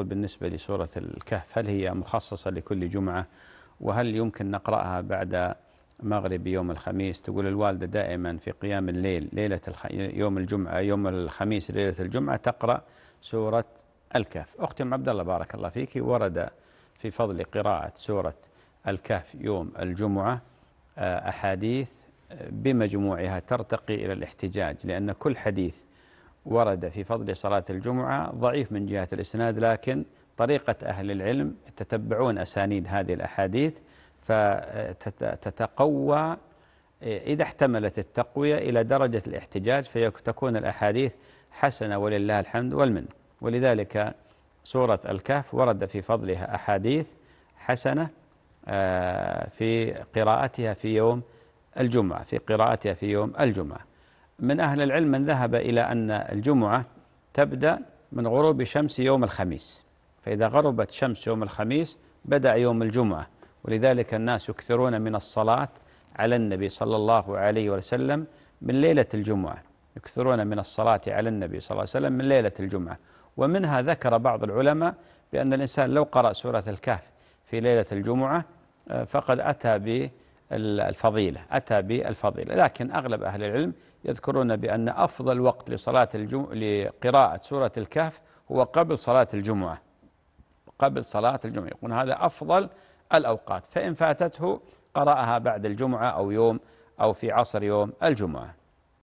يقول بالنسبة لسورة الكهف هل هي مخصصة لكل جمعة وهل يمكن نقرأها بعد مغرب يوم الخميس تقول الوالدة دائما في قيام الليل ليلة الخ... يوم الجمعة يوم الخميس ليلة الجمعة تقرأ سورة الكهف أختي أم عبد الله بارك الله فيك ورد في فضل قراءة سورة الكهف يوم الجمعة آه، أحاديث آه، بمجموعها ترتقي إلى الاحتجاج لأن كل حديث ورد في فضل صلاة الجمعة ضعيف من جهة الإسناد لكن طريقة أهل العلم يتتبعون أسانيد هذه الأحاديث فتتقوى إذا احتملت التقوية إلى درجة الاحتجاج فتكون الأحاديث حسنة ولله الحمد والمن ولذلك سورة الكهف ورد في فضلها أحاديث حسنة آه، في قراءتها في يوم الجمعة في قراءتها في يوم الجمعة من أهل العلم من ذهب إلى أن الجمعة تبدأ من غروب شمس يوم الخميس فإذا غربت شمس يوم الخميس بدأ يوم الجمعة ولذلك الناس يكثرون من الصلاة على النبي صلى الله عليه وسلم من ليلة الجمعة يكثرون من الصلاة على النبي صلى الله عليه وسلم من ليلة الجمعة ومنها ذكر بعض العلماء بأن الإنسان لو قرأ سورة الكهف في ليلة الجمعة آه، فقد أتى الفضيلة أتى بالفضيلة لكن أغلب أهل العلم يذكرون بأن أفضل وقت لصلاة الجم... لقراءة سورة الكهف هو قبل صلاة الجمعة قبل صلاة الجمعة يقول هذا أفضل الأوقات فإن فاتته قرأها بعد الجمعة أو يوم أو في عصر يوم الجمعة